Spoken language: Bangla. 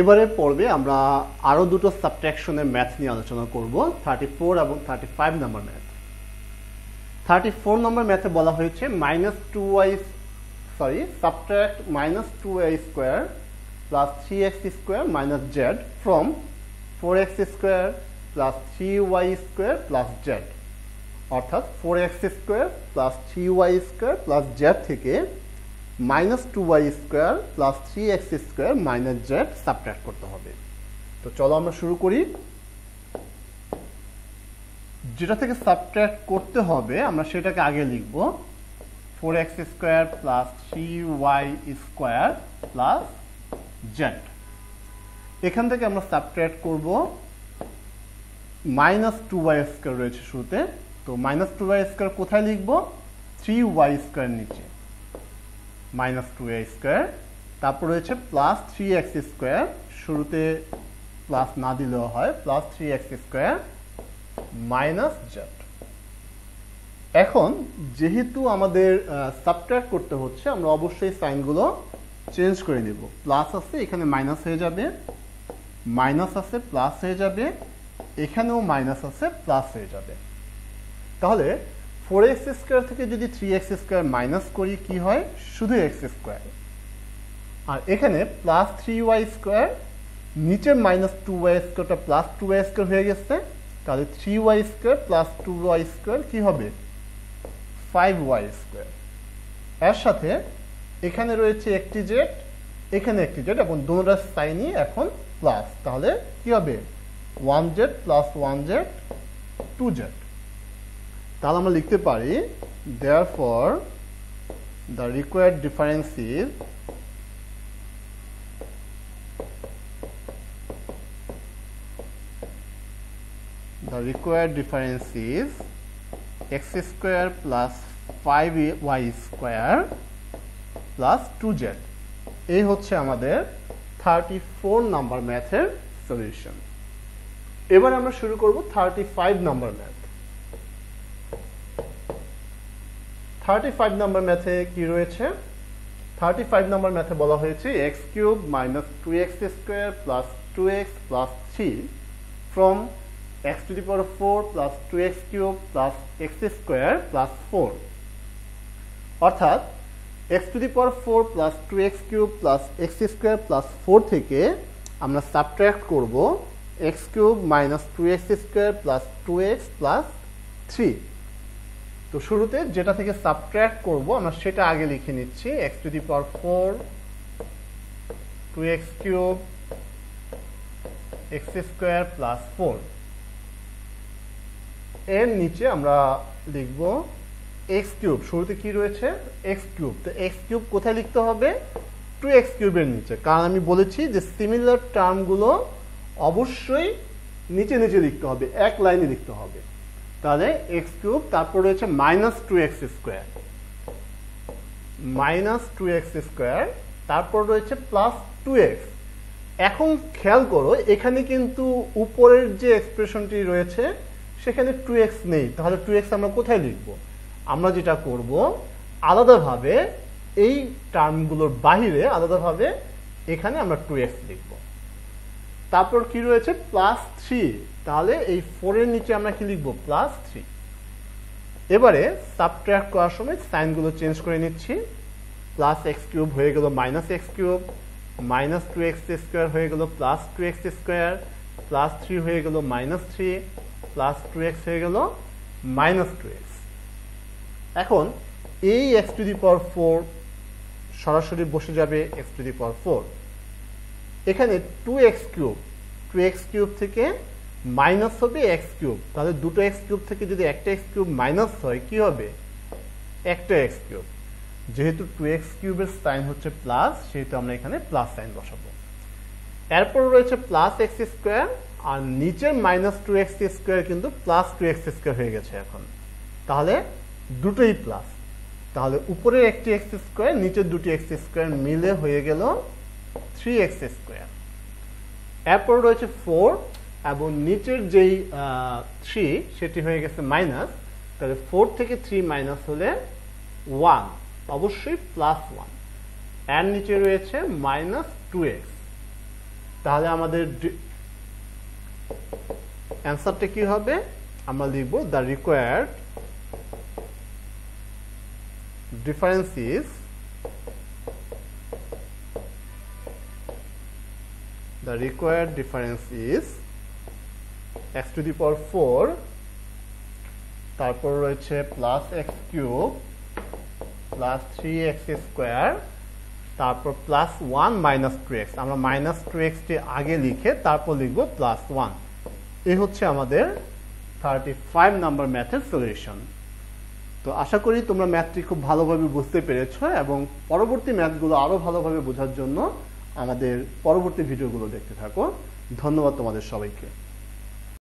এবারের পর্বে আমরা আরো দুটো সাবট্রাকশনের ম্যাথ নিয়ে আলোচনা করব থার্টি ফোর এবং thirty five number math thirty four number ম্যাথে বলা হয়েছে minus two y sorry subtract minus two y square plus three x square minus z from four x square plus three y square plus z অর্থাৎ four x square plus three y square plus z থেকে minus two y square plus three x square minus z subtract করতে হবে তো চলো আমরা শুরু করি যেটা থেকে সাবট্রাক্ট করতে হবে আমরা সেটাকে আগে লিখব four x square plus three y square plus z এখান থেকে আমরা সাবট্রাক্ট করব মাইনাস টু ওয়াই স্কোয়ার রয়েছে শুরুতে তো মাইনাস টু ওয়াই স্কোয়ার কোথায় লিখব থ্রি ওয়াই স্কোয়ার নিচে মাইনাস টু এ স্কোয়ার তারপর রয়েছে প্লাস থ্রি এক্স স্কোয়ার শুরুতে প্লাস না দিলেও হয় plus three x square minus z এখন যেহেতু আমাদের সাবট্র্যাক্ট করতে হচ্ছে আমরা অবশ্যই সাইনগুলো চেঞ্জ করে দেব প্লাস আছে এখানে মাইনাস হয়ে যাবে মাইনাস আছে প্লাস হয়ে যাবে এখানেও মাইনাস আছে প্লাস হয়ে যাবে তাহলে ফোর এক্স স্কোয়ার থেকে যদি থ্রি এক্স স্কোয়ার মাইনাস করি কি হয় শুধু এক্স স্কোয়ার আর এখানে প্লাস থ্রি ওয়াই স্কোয়ার নিচে মাইনাস টু ওয়াই স্কোয়ারটা প্লাস টু ওয়াই স্কোয়ার হয়ে গেছে তাহলে three y square plus two y square কী হবে ফাইভ ওয়াই স্কোয়ার এর সাথে এখানে রয়েছে একটি জেট এখানে একটি জেট এবং দুটার সাইনই এখন প্লাস তাহলে কী হবে one z plus one z two z তাহলে আমরা লিখতে পারি therefore the required difference is the required difference is x square plus five y square plus two z এই হচ্ছে আমাদের থার্টি ফোর নাম্বার ম্যাথের সলিউশন এবার আমরা শুরু করব thirty five number math thirty five number ম্যাথে কি রয়েছে থার্টি ফাইভ নাম্বার ম্যাথে বলা হয়েছে x cube minus two x square plus two x plus three from x to the power four plus two x cube plus x square plus four অর্থাৎ x to the power four plus two x cube plus x square plus four থেকে আমরা সাবট্র্যাক্ট করব x cube minus two x square plus two x plus three তো শুরুতে যেটা থেকে সাবট্র্যাক্ট করব আমরা সেটা আগে লিখে নিচ্ছি x to the power four two x cube x square plus four এর নিচে আমরা লিখব এক্স কিউব শুরুতে কি রয়েছে এক্স কিউব তো এক্স কিউব কোথায় লিখতে হবে টু এক্স কিউবের নিচে কারণ আমি বলেছি যে সিমিলার টার্মগুলো অবশ্যই নিচে নিচে লিখতে হবে এক লাইনে লিখতে হবে তাহলে এক্স কিউব তারপর রয়েছে minus two x square minus two x square তারপর রয়েছে প্লাস টু এক্স এখন খেয়াল করো এখানে কিন্তু উপরের যে এক্সপ্রেশনটি রয়েছে সেখানে টু এক্স নেই তাহলে টু এক্স আমরা কোথায় লিখব আমরা যেটা করব আলাদাভাবে এই টার্মগুলোর বাহিরে আলাদাভাবে এখানে আমরা টু এক্স লিখবো তারপর কি রয়েছে প্লাস থ্রি তাহলে এই ফোরের নিচে আমরা কি লিখবো প্লাস থ্রি এবারে সাবট্র্যাক্ট করার সময় সাইনগুলো চেঞ্জ করে নিচ্ছি প্লাস এক্স কিউব হয়ে গেল minus x cube minus two x square হয়ে গেল plus two x square plus three হয়ে গেল minus three plus two x হয়ে গেল মাইনাস টু এক্স এখন এই x to the power four সরাসরি বসে যাবে x to the power four এখানে two x cube two x cube থেকে মাইনাস হবে এক্স কিউব তাহলে দুটো এক্স কিউব থেকে যদি একটা এক্স কিউব মাইনাস হয় কি হবে একটা এক্স কিউব যেহেতু টু এক্স কিউবের সাইন হচ্ছে প্লাস সেহেতু আমরা এখানে প্লাস সাইন বসাবো এরপর রয়েছে প্লাস এক্স স্কোয়ার আর নিচের মাইনাস টু এক্স স্কোয়ার কিন্তু প্লাস টু এক্স স্কোয়ার হয়ে গেছে এখন তাহলে দুটোই প্লাস তাহলে উপরের একটি এক্স স্কোয়ার নিচের দুটি এক্স স্কোয়ার মিলে হয়ে গেল থ্রি এক্স স্কোয়ার এরপর রয়েছে ফোর এবং নিচের যেই থ্রি সেটি হয়ে গেছে মাইনাস তাহলে ফোর থেকে থ্রি মাইনাস হলে ওয়ান অবশ্যই প্লাস ওয়ান এর নিচে রয়েছে মাইনাস টু এক্স তাহলে আমাদের অ্যান্সারটা কি হবে আমরা লিখব the required difference is the required difference is x to the power four তারপর রয়েছে plus x cube plus three x square তারপর plus one minus two x আমরা মাইনাস টু এক্সটি আগে লিখে তারপর লিখব প্লাস ওয়ান এই হচ্ছে আমাদের থার্টি ফাইভ নাম্বার ম্যাথের সলিউশন তো আশা করি তোমরা ম্যাথটি খুব ভালোভাবে বুঝতে পেরেছ এবং পরবর্তী ম্যাথগুলো আরও ভালোভাবে বোঝার জন্য আমাদের পরবর্তী ভিডিওগুলো দেখতে থাকো ধন্যবাদ তোমাদের সবাইকে